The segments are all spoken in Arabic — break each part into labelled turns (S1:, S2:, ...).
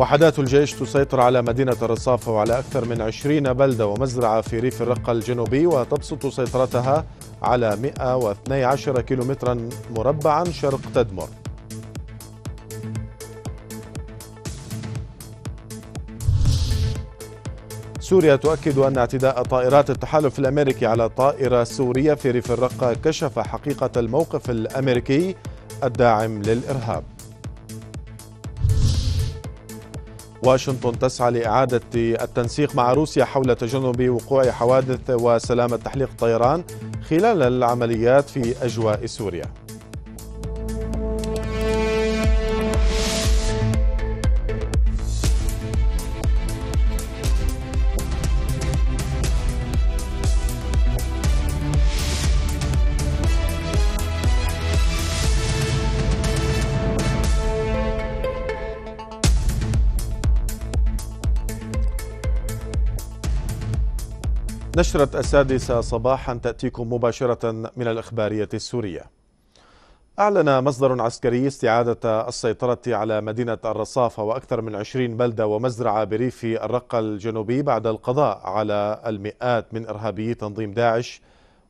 S1: وحدات الجيش تسيطر على مدينة الرصافة وعلى أكثر من 20 بلدة ومزرعة في ريف الرقة الجنوبي وتبسط سيطرتها على 112 كيلومترا مربعا شرق تدمر سوريا تؤكد أن اعتداء طائرات التحالف الأمريكي على طائرة سورية في ريف الرقة كشف حقيقة الموقف الأمريكي الداعم للإرهاب واشنطن تسعى لإعادة التنسيق مع روسيا حول تجنب وقوع حوادث وسلامة تحليق الطيران خلال العمليات في أجواء سوريا نشرة السادسة صباحا تأتيكم مباشرة من الإخبارية السورية أعلن مصدر عسكري استعادة السيطرة على مدينة الرصافة وأكثر من 20 بلدة ومزرعة بريف الرقة الجنوبي بعد القضاء على المئات من إرهابي تنظيم داعش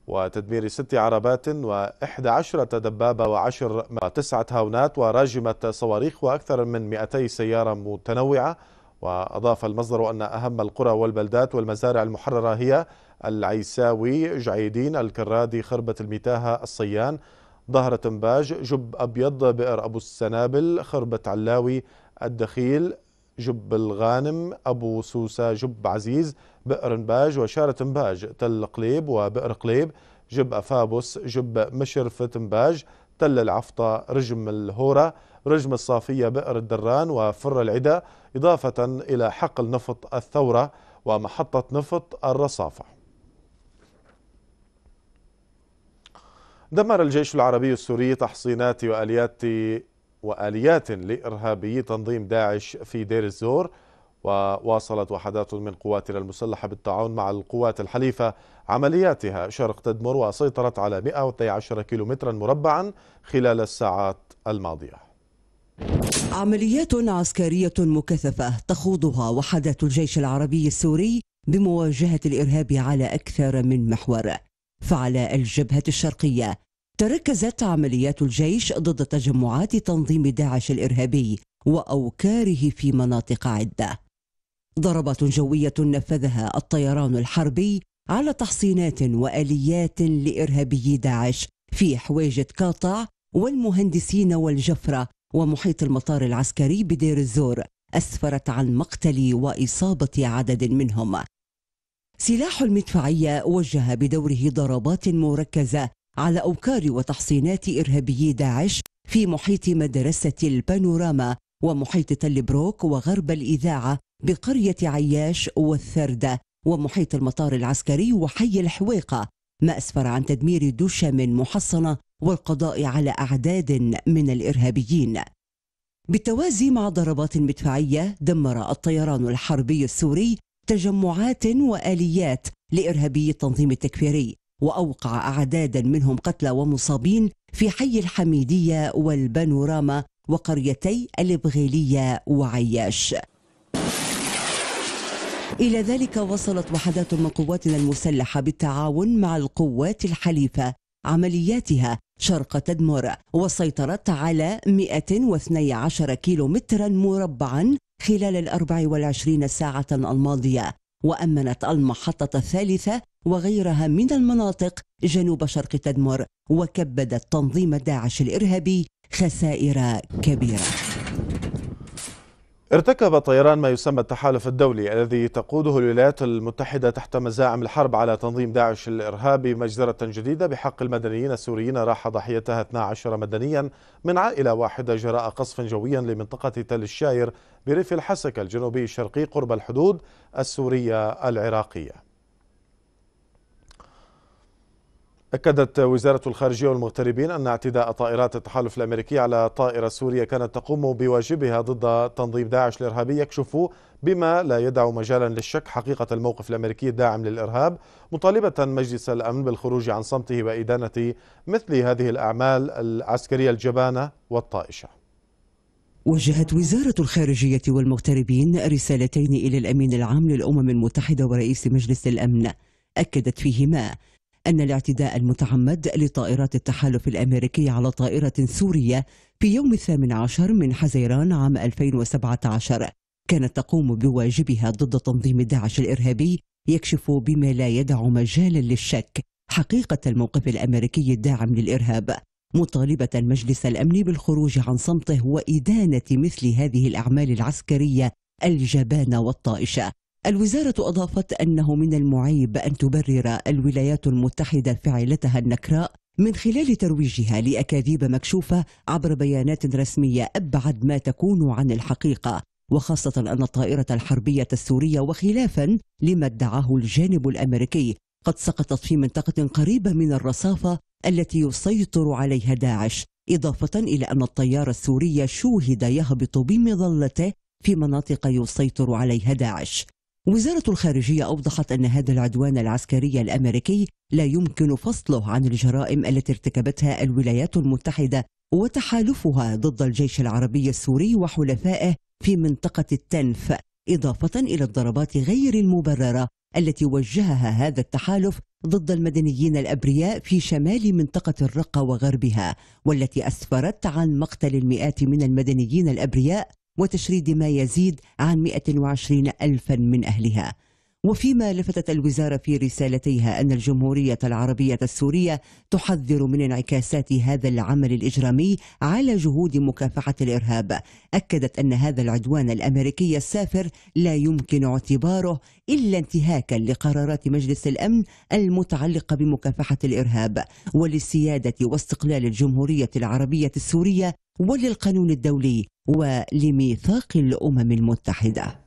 S1: وتدمير ست عربات و11 دبابة وعشر تسعة هاونات وراجمة صواريخ وأكثر من 200 سيارة متنوعة وأضاف المصدر أن أهم القرى والبلدات والمزارع المحررة هي العيساوي جعيدين الكرادي خربة المتاهة الصيان ظهرة تنباج جب أبيض بئر أبو السنابل خربة علاوي الدخيل جب الغانم أبو سوسة جب عزيز بئر نباج وشارة نباج تل قليب وبئر قليب جب أفابس جب مشرفة نباج تل العفطة رجم الهورة رجم الصافية بئر الدران وفر العدا إضافة إلى حقل نفط الثورة ومحطة نفط الرصافة دمر الجيش العربي السوري تحصينات وآليات وآليات لإرهابي تنظيم داعش في دير الزور وواصلت وحدات من قواتنا المسلحة بالتعاون مع القوات الحليفة عملياتها شرق تدمر وسيطرت على 112 كيلومترا مربعا خلال الساعات الماضية
S2: عمليات عسكرية مكثفة تخوضها وحدات الجيش العربي السوري بمواجهة الإرهاب على أكثر من محور فعلى الجبهة الشرقية تركزت عمليات الجيش ضد تجمعات تنظيم داعش الإرهابي وأوكاره في مناطق عدة ضربات جوية نفذها الطيران الحربي على تحصينات وآليات لإرهابي داعش في حويجة قاطع والمهندسين والجفرة ومحيط المطار العسكري بدير الزور أسفرت عن مقتل وإصابة عدد منهم سلاح المدفعية وجه بدوره ضربات مركزة على أوكار وتحصينات إرهابيي داعش في محيط مدرسة البانوراما ومحيط تل بروك وغرب الإذاعة بقرية عياش والثردة ومحيط المطار العسكري وحي الحويقة ما أسفر عن تدمير من محصنة والقضاء على أعداد من الإرهابيين بالتوازي مع ضربات مدفعية دمر الطيران الحربي السوري تجمعات وآليات لإرهابي التنظيم التكفيري وأوقع أعدادا منهم قتلى ومصابين في حي الحميدية والبانوراما وقريتي الإبغيلية وعياش إلى ذلك وصلت وحدات من قواتنا المسلحة بالتعاون مع القوات الحليفة عملياتها شرق تدمر وسيطرت على 112 كيلومترا مربعا خلال الأربع 24 ساعة الماضية وأمنت المحطة الثالثة وغيرها من المناطق جنوب شرق تدمر وكبدت تنظيم داعش الإرهابي خسائر كبيرة
S1: ارتكب طيران ما يسمى التحالف الدولي الذي تقوده الولايات المتحدة تحت مزاعم الحرب على تنظيم داعش الإرهابي مجزرة جديدة بحق المدنيين السوريين راح ضحيتها 12 مدنيا من عائلة واحدة جراء قصف جويا لمنطقة تل الشاير بريف الحسكة الجنوبي الشرقي قرب الحدود السورية العراقية أكدت وزارة الخارجية والمغتربين أن اعتداء طائرات التحالف الأمريكي على طائرة سورية كانت تقوم بواجبها ضد تنظيم داعش الإرهابي يكشف بما لا يدع مجالا للشك حقيقة الموقف الأمريكي الداعم للإرهاب مطالبة مجلس الأمن بالخروج عن صمته وإدانة مثل هذه الأعمال العسكرية الجبانة والطائشة
S2: وجهت وزارة الخارجية والمغتربين رسالتين إلى الأمين العام للأمم المتحدة ورئيس مجلس الأمن أكدت فيهما أن الاعتداء المتعمد لطائرات التحالف الأمريكي على طائرة سورية في يوم الثامن عشر من حزيران عام 2017 كانت تقوم بواجبها ضد تنظيم داعش الإرهابي يكشف بما لا يدع مجالا للشك حقيقة الموقف الأمريكي الداعم للإرهاب مطالبة مجلس الأمن بالخروج عن صمته وإدانة مثل هذه الأعمال العسكرية الجبانة والطائشة الوزارة أضافت أنه من المعيب أن تبرر الولايات المتحدة فعلتها النكراء من خلال ترويجها لأكاذيب مكشوفة عبر بيانات رسمية أبعد ما تكون عن الحقيقة وخاصة أن الطائرة الحربية السورية وخلافا لما ادعاه الجانب الأمريكي قد سقطت في منطقة قريبة من الرصافة التي يسيطر عليها داعش إضافة إلى أن الطيار السوري شوهد يهبط بمظلته في مناطق يسيطر عليها داعش وزارة الخارجية أوضحت أن هذا العدوان العسكري الأمريكي لا يمكن فصله عن الجرائم التي ارتكبتها الولايات المتحدة وتحالفها ضد الجيش العربي السوري وحلفائه في منطقة التنف إضافة إلى الضربات غير المبررة التي وجهها هذا التحالف ضد المدنيين الأبرياء في شمال منطقة الرقة وغربها والتي أسفرت عن مقتل المئات من المدنيين الأبرياء وتشريد ما يزيد عن 120 ألفا من أهلها وفيما لفتت الوزارة في رسالتيها أن الجمهورية العربية السورية تحذر من انعكاسات هذا العمل الإجرامي على جهود مكافحة الإرهاب أكدت أن هذا العدوان الأمريكي السافر لا يمكن اعتباره إلا انتهاكا لقرارات مجلس الأمن المتعلقة بمكافحة الإرهاب وللسيادة واستقلال الجمهورية العربية السورية وللقانون الدولي ولميثاق الأمم المتحدة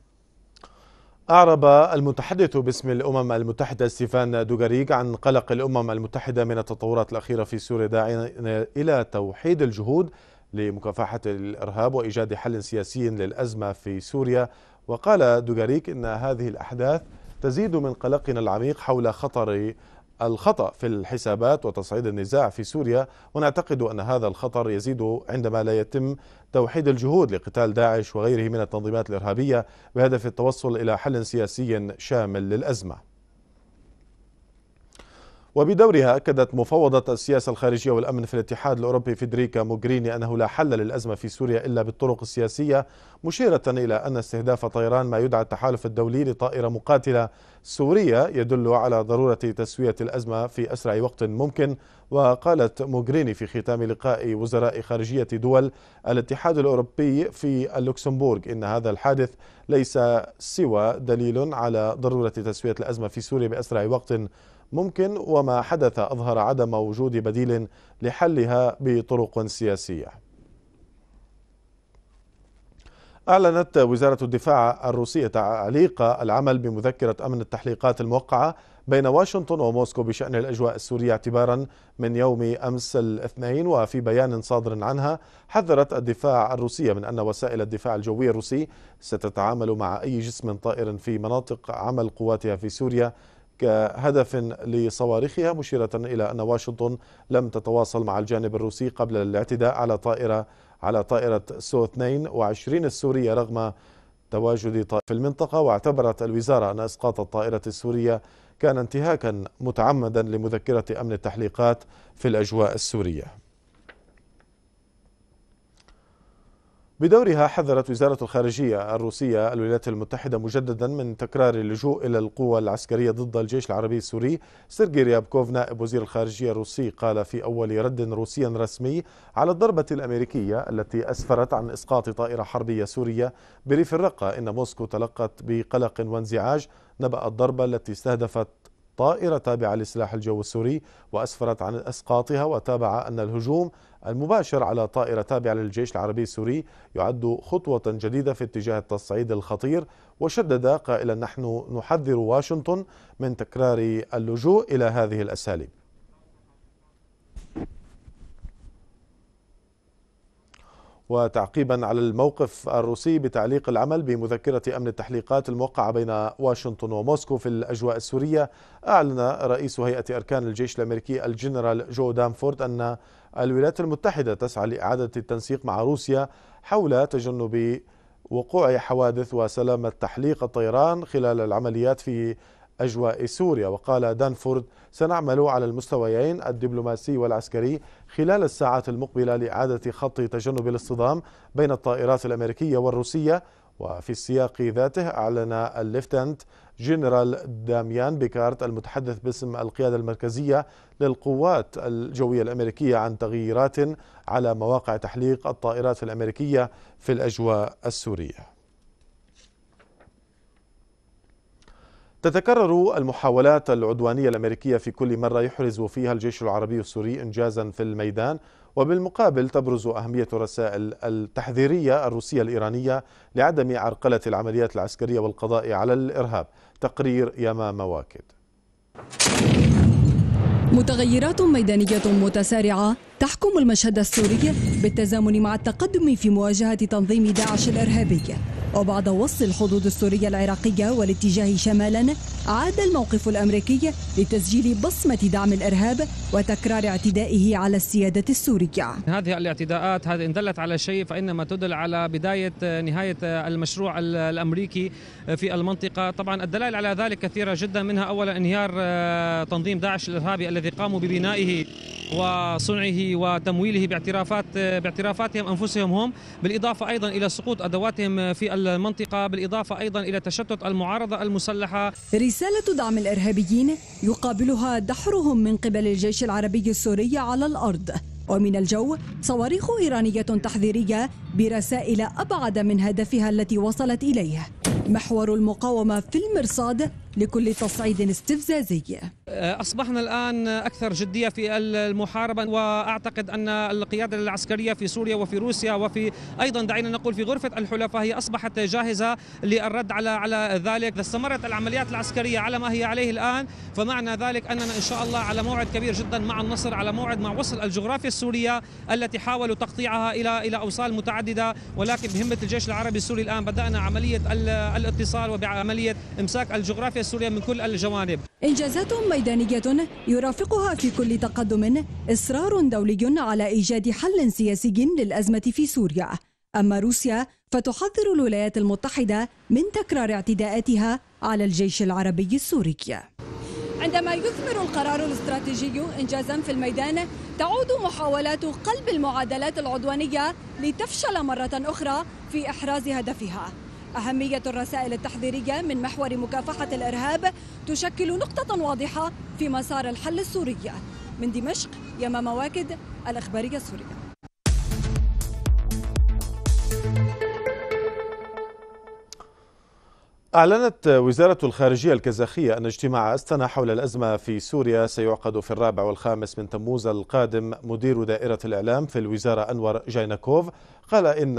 S1: أعرب المتحدث باسم الأمم المتحدة ستيفان دوغاريك عن قلق الأمم المتحدة من التطورات الأخيرة في سوريا داعيا إلى توحيد الجهود لمكافحة الإرهاب وإيجاد حل سياسي للأزمة في سوريا وقال دوغاريك إن هذه الأحداث تزيد من قلقنا العميق حول خطر الخطأ في الحسابات وتصعيد النزاع في سوريا ونعتقد أن هذا الخطر يزيد عندما لا يتم توحيد الجهود لقتال داعش وغيره من التنظيمات الإرهابية بهدف التوصل إلى حل سياسي شامل للأزمة وبدورها أكدت مفوضة السياسة الخارجية والأمن في الاتحاد الأوروبي فيدريكا موغريني أنه لا حل للأزمة في سوريا إلا بالطرق السياسية مشيرة إلى أن استهداف طيران ما يدعى التحالف الدولي لطائرة مقاتلة سورية يدل على ضرورة تسوية الأزمة في أسرع وقت ممكن وقالت موغريني في ختام لقاء وزراء خارجية دول الاتحاد الأوروبي في اللوكسمبورغ إن هذا الحادث ليس سوى دليل على ضرورة تسوية الأزمة في سوريا بأسرع وقت ممكن وما حدث أظهر عدم وجود بديل لحلها بطرق سياسية أعلنت وزارة الدفاع الروسية تعليق العمل بمذكرة أمن التحليقات الموقعة بين واشنطن وموسكو بشأن الأجواء السورية اعتبارا من يوم أمس الاثنين وفي بيان صادر عنها حذرت الدفاع الروسية من أن وسائل الدفاع الجوي الروسي ستتعامل مع أي جسم طائر في مناطق عمل قواتها في سوريا كهدف لصواريخها مشيرة إلى أن واشنطن لم تتواصل مع الجانب الروسي قبل الاعتداء على طائرة على طائرة سو 22 السورية رغم تواجد في المنطقة واعتبرت الوزارة أن إسقاط الطائرة السورية كان انتهاكا متعمدا لمذكرة أمن التحليقات في الأجواء السورية بدورها حذرت وزارة الخارجية الروسية الولايات المتحدة مجددا من تكرار اللجوء إلى القوى العسكرية ضد الجيش العربي السوري سيرجي ريابكوف نائب وزير الخارجية الروسي قال في أول رد روسي رسمي على الضربة الأمريكية التي أسفرت عن إسقاط طائرة حربية سورية بريف الرقة إن موسكو تلقت بقلق وانزعاج نبأ الضربة التي استهدفت طائرة تابعة لسلاح الجو السوري وأسفرت عن إسقاطها وتابع أن الهجوم المباشر على طائرة تابعة للجيش العربي السوري يعد خطوة جديدة في اتجاه التصعيد الخطير وشدد قائلا نحن نحذر واشنطن من تكرار اللجوء إلى هذه الأساليب وتعقيبا على الموقف الروسي بتعليق العمل بمذكرة أمن التحليقات الموقعة بين واشنطن وموسكو في الأجواء السورية أعلن رئيس هيئة أركان الجيش الأمريكي الجنرال جو دانفورد أن الولايات المتحدة تسعى لإعادة التنسيق مع روسيا حول تجنب وقوع حوادث وسلامة تحليق الطيران خلال العمليات في أجواء سوريا وقال دانفورد سنعمل على المستويين الدبلوماسي والعسكري خلال الساعات المقبلة لإعادة خط تجنب الاصطدام بين الطائرات الأمريكية والروسية وفي السياق ذاته أعلن الليفتنت جنرال داميان بيكارت المتحدث باسم القيادة المركزية للقوات الجوية الأمريكية عن تغييرات على مواقع تحليق الطائرات الأمريكية في الأجواء السورية تتكرر المحاولات العدوانية الأمريكية في كل مرة يحرز فيها الجيش العربي السوري إنجازا في الميدان وبالمقابل تبرز أهمية الرسائل التحذيرية الروسية الإيرانية لعدم عرقلة العمليات العسكرية والقضاء على الإرهاب تقرير يمام واكد
S3: متغيرات ميدانية متسارعة تحكم المشهد السوري بالتزامن مع التقدم في مواجهة تنظيم داعش الإرهابي وبعد وصل الحدود السورية العراقية والاتجاه شمالا عاد الموقف الامريكي لتسجيل بصمه دعم الارهاب وتكرار اعتدائه على السياده السوريه.
S4: هذه الاعتداءات هذه ان دلت على شيء فانما تدل على بدايه نهايه المشروع الامريكي في المنطقه، طبعا الدلائل على ذلك كثيره جدا منها اولا انهيار آه، تنظيم داعش الارهابي الذي قاموا ببنائه وصنعه وتمويله باعترافات آه، باعترافاتهم انفسهم هم، بالاضافه ايضا الى سقوط ادواتهم في المنطقه، بالاضافه ايضا الى تشتت المعارضه المسلحه
S3: رسالة دعم الإرهابيين يقابلها دحرهم من قبل الجيش العربي السوري على الأرض ومن الجو صواريخ إيرانية تحذيرية برسائل أبعد من هدفها التي وصلت إليه محور المقاومة في المرصاد لكل تصعيد استفزازي
S4: أه، أصبحنا الآن أكثر جدية في المحاربة وأعتقد أن القيادة العسكرية في سوريا وفي روسيا وفي أيضا دعينا نقول في غرفة الحلفاء هي أصبحت جاهزة للرد على على ذلك إذا استمرت العمليات العسكرية على ما هي عليه الآن فمعنى ذلك أننا إن شاء الله على موعد كبير جدا مع النصر على موعد مع وصل الجغرافيا السورية التي حاولوا تقطيعها إلى إلى أوصال متعددة ولكن بهمة الجيش العربي السوري الآن بدأنا عملية الاتصال وبعملية إمساك الجغرافيا سوريا من كل الجوانب
S3: إنجازات ميدانية يرافقها في كل تقدم إصرار دولي على إيجاد حل سياسي للأزمة في سوريا أما روسيا فتحذر الولايات المتحدة من تكرار اعتداءاتها على الجيش العربي السوري عندما يثمر القرار الاستراتيجي انجازا في الميدان تعود محاولات قلب المعادلات العدوانيه لتفشل مره اخرى في احراز هدفها أهمية الرسائل التحذيرية من محور مكافحة الإرهاب تشكل نقطة واضحة في مسار الحل السوري من دمشق يمام واكد الإخبارية السورية
S1: أعلنت وزارة الخارجية الكازاخية أن اجتماع أستنا حول الأزمة في سوريا سيعقد في الرابع والخامس من تموز القادم مدير دائرة الإعلام في الوزارة أنور جايناكوف قال إن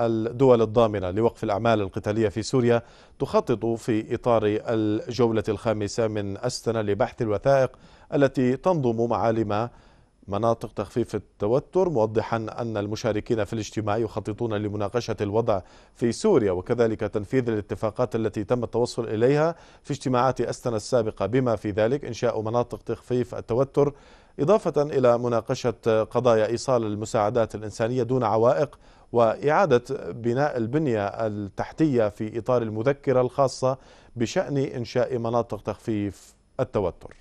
S1: الدول الضامنة لوقف الأعمال القتالية في سوريا تخطط في إطار الجولة الخامسة من أستنا لبحث الوثائق التي تنضم معالم مناطق تخفيف التوتر موضحا أن المشاركين في الاجتماع يخططون لمناقشة الوضع في سوريا وكذلك تنفيذ الاتفاقات التي تم التوصل إليها في اجتماعات أستنا السابقة بما في ذلك إنشاء مناطق تخفيف التوتر إضافة إلى مناقشة قضايا إيصال المساعدات الإنسانية دون عوائق وإعادة بناء البنية التحتية في إطار المذكرة الخاصة بشأن إنشاء مناطق تخفيف التوتر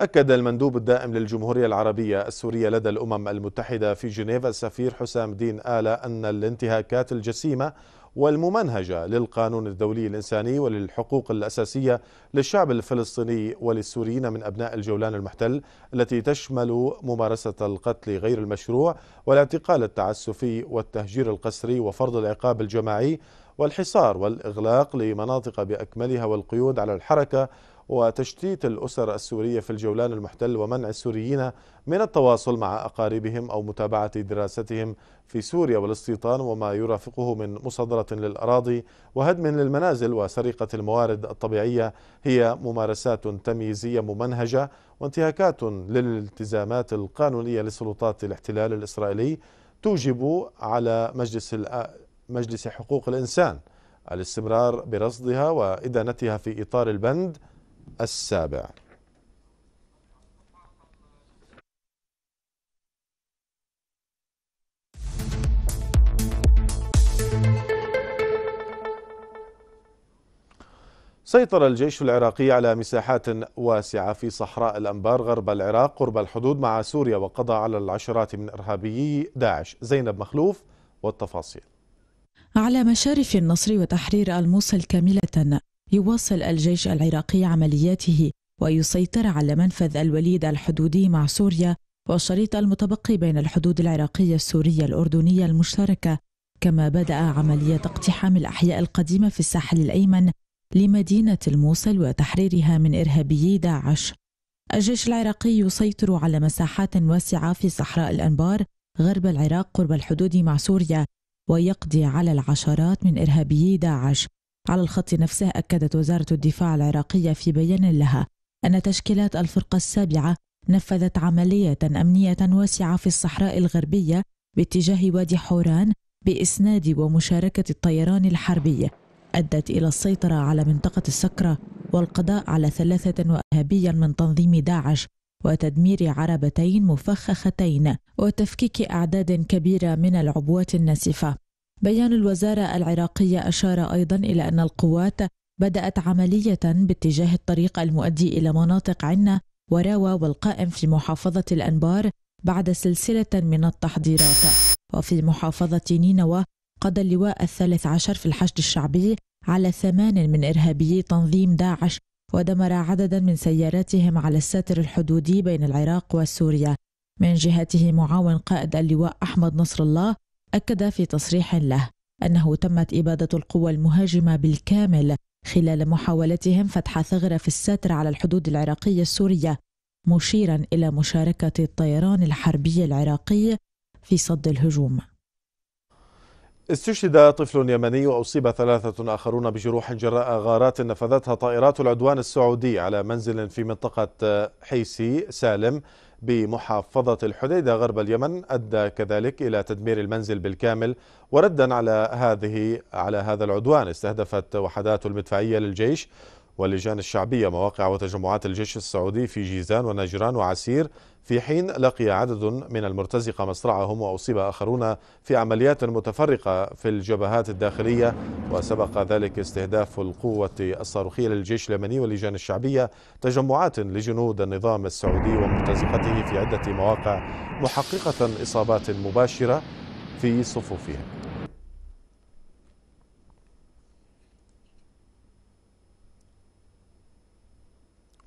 S1: أكد المندوب الدائم للجمهورية العربية السورية لدى الأمم المتحدة في جنيف السفير حسام دين آلة أن الانتهاكات الجسيمة والممنهجة للقانون الدولي الإنساني وللحقوق الأساسية للشعب الفلسطيني وللسوريين من أبناء الجولان المحتل التي تشمل ممارسة القتل غير المشروع والاعتقال التعسفي والتهجير القسري وفرض العقاب الجماعي والحصار والإغلاق لمناطق بأكملها والقيود على الحركة وتشتيت الأسر السورية في الجولان المحتل ومنع السوريين من التواصل مع أقاربهم أو متابعة دراستهم في سوريا والاستيطان وما يرافقه من مصادرة للأراضي وهدم للمنازل وسرقة الموارد الطبيعية هي ممارسات تمييزية ممنهجة وانتهاكات للالتزامات القانونية لسلطات الاحتلال الإسرائيلي توجب على مجلس مجلس حقوق الإنسان الاستمرار برصدها وإدانتها في إطار البند السابع سيطر الجيش العراقي على مساحات واسعة في صحراء الأنبار غرب العراق قرب الحدود مع سوريا وقضى على العشرات من إرهابيي داعش زينب مخلوف والتفاصيل
S5: على مشارف النصر وتحرير الموصل كاملة يواصل الجيش العراقي عملياته ويسيطر على منفذ الوليد الحدودي مع سوريا والشريط المتبقي بين الحدود العراقية السورية الأردنية المشتركة كما بدأ عملية اقتحام الأحياء القديمة في الساحل الأيمن لمدينة الموصل وتحريرها من إرهابيي داعش الجيش العراقي يسيطر على مساحات واسعة في صحراء الأنبار غرب العراق قرب الحدود مع سوريا ويقضي على العشرات من إرهابيي داعش على الخط نفسه أكدت وزارة الدفاع العراقية في بيان لها أن تشكيلات الفرقة السابعة نفذت عملية أمنية واسعة في الصحراء الغربية باتجاه وادي حوران بإسناد ومشاركة الطيران الحربي أدت إلى السيطرة على منطقة السكرة والقضاء على ثلاثة وإرهابيا من تنظيم داعش وتدمير عربتين مفخختين وتفكيك أعداد كبيرة من العبوات الناسفة بيان الوزارة العراقية أشار أيضا إلى أن القوات بدأت عملية باتجاه الطريق المؤدي إلى مناطق عنا وراوى والقائم في محافظة الأنبار بعد سلسلة من التحضيرات وفي محافظة نينوى قضى اللواء الثالث عشر في الحشد الشعبي على ثمان من إرهابي تنظيم داعش ودمر عددا من سياراتهم على الساتر الحدودي بين العراق وسوريا من جهته معاون قائد اللواء أحمد نصر الله أكد في تصريح له أنه تمت إبادة القوى المهاجمة بالكامل خلال محاولتهم فتح ثغرة في الساتر على الحدود العراقية السورية مشيرا إلى مشاركة الطيران الحربي العراقي في صد الهجوم
S1: استشهد طفل يمني وأصيب ثلاثة آخرون بجروح جراء غارات نفذتها طائرات العدوان السعودي على منزل في منطقة حيسي سالم بمحافظة الحديدة غرب اليمن أدى كذلك إلى تدمير المنزل بالكامل وردا على هذه على هذا العدوان استهدفت وحدات المدفعية للجيش واللجان الشعبية مواقع وتجمعات الجيش السعودي في جيزان ونجران وعسير في حين لقي عدد من المرتزقة مصرعهم وأصيب آخرون في عمليات متفرقة في الجبهات الداخلية وسبق ذلك استهداف القوة الصاروخية للجيش اليمني واللجان الشعبية تجمعات لجنود النظام السعودي ومرتزقته في عدة مواقع محققة إصابات مباشرة في صفوفهم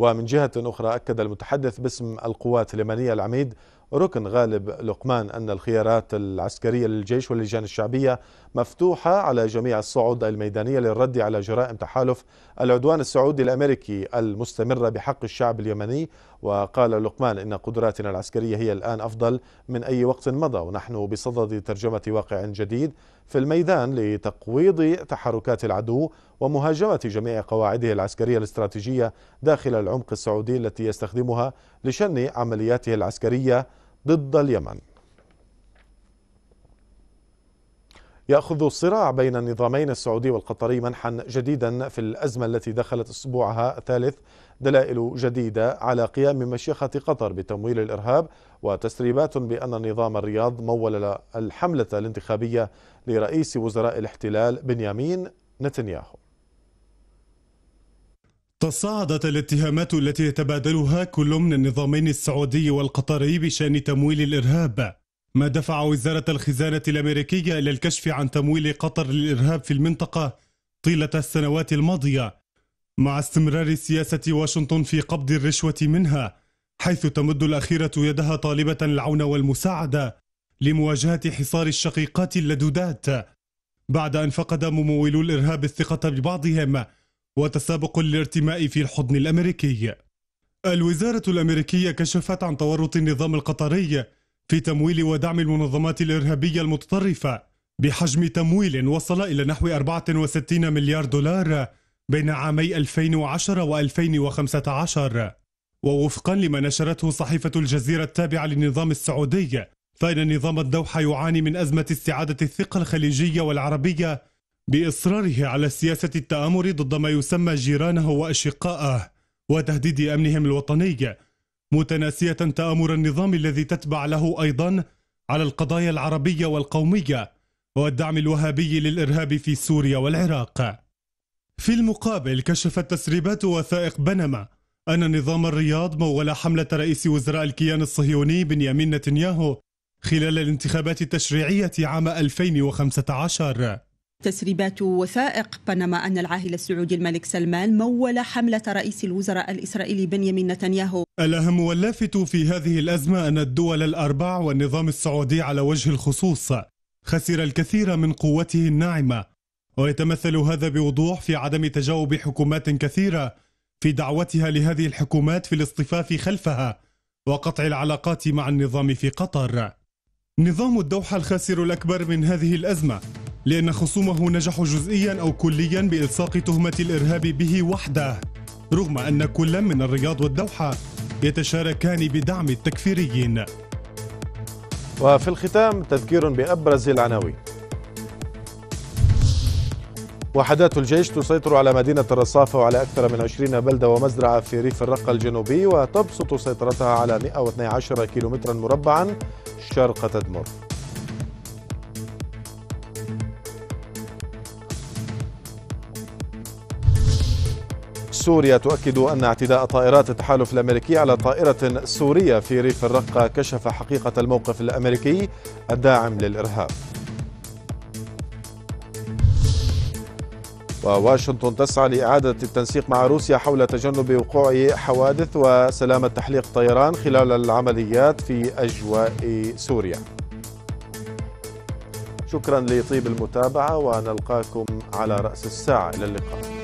S1: ومن جهة أخرى أكد المتحدث باسم القوات اليمنية العميد ركن غالب لقمان أن الخيارات العسكرية للجيش واللجان الشعبية مفتوحة على جميع الصعد الميدانية للرد على جرائم تحالف العدوان السعودي الأمريكي المستمرة بحق الشعب اليمني وقال لقمان إن قدراتنا العسكرية هي الآن أفضل من أي وقت مضى ونحن بصدد ترجمة واقع جديد في الميدان لتقويض تحركات العدو ومهاجمة جميع قواعده العسكرية الاستراتيجية داخل العمق السعودي التي يستخدمها لشن عملياته العسكرية ضد اليمن ياخذ الصراع بين النظامين السعودي والقطري منحا جديدا في الازمه التي دخلت اسبوعها الثالث دلائل جديدة على قيام مشيخة قطر بتمويل الإرهاب وتسريبات بأن نظام الرياض مول الحملة الانتخابية لرئيس وزراء الاحتلال بنيامين نتنياهو
S6: تصاعدت الاتهامات التي يتبادلها كل من النظامين السعودي والقطري بشان تمويل الارهاب ما دفع وزاره الخزانه الامريكيه الى الكشف عن تمويل قطر للارهاب في المنطقه طيله السنوات الماضيه مع استمرار سياسة واشنطن في قبض الرشوة منها حيث تمد الأخيرة يدها طالبة العون والمساعدة لمواجهة حصار الشقيقات اللدودات بعد أن فقد ممولو الإرهاب الثقة ببعضهم وتسابق الارتماء في الحضن الأمريكي الوزارة الأمريكية كشفت عن تورط النظام القطري في تمويل ودعم المنظمات الإرهابية المتطرفة بحجم تمويل وصل إلى نحو 64 مليار دولار بين عامي 2010 و 2015 ووفقا لما نشرته صحيفة الجزيرة التابعة للنظام السعودي فإن نظام الدوحة يعاني من أزمة استعادة الثقة الخليجية والعربية بإصراره على سياسة التآمر ضد ما يسمى جيرانه وأشقائه وتهديد أمنهم الوطني متناسية تآمر النظام الذي تتبع له أيضا على القضايا العربية والقومية والدعم الوهابي للإرهاب في سوريا والعراق في المقابل كشفت تسريبات وثائق بنما أن نظام الرياض مول حملة رئيس وزراء الكيان الصهيوني بنيامين نتنياهو خلال الانتخابات التشريعية عام 2015
S3: تسريبات وثائق بنما أن العاهل السعودي الملك سلمان مول حملة رئيس الوزراء الإسرائيلي بنيامين نتنياهو
S6: الأهم واللافت في هذه الأزمة أن الدول الأربع والنظام السعودي على وجه الخصوص خسر الكثير من قوته الناعمة ويتمثل هذا بوضوح في عدم تجاوب حكومات كثيرة في دعوتها لهذه الحكومات في الاصطفاف خلفها وقطع العلاقات مع النظام في قطر. نظام الدوحة الخاسر الأكبر من هذه الأزمة لأن خصومه نجحوا جزئيا أو كليا بإلصاق تهمة الإرهاب به وحده رغم أن كل من الرياض والدوحة يتشاركان بدعم التكفيريين
S1: وفي الختام تذكير بأبرز العناوين وحدات الجيش تسيطر على مدينة الرصافة وعلى أكثر من 20 بلدة ومزرعة في ريف الرقة الجنوبي وتبسط سيطرتها على 112 كيلومترا مربعا شرق تدمر سوريا تؤكد أن اعتداء طائرات التحالف الأمريكي على طائرة سورية في ريف الرقة كشف حقيقة الموقف الأمريكي الداعم للإرهاب وواشنطن تسعى لإعادة التنسيق مع روسيا حول تجنب وقوع حوادث وسلامة تحليق طيران خلال العمليات في أجواء سوريا شكرا لطيب المتابعة ونلقاكم على رأس الساعة إلى اللقاء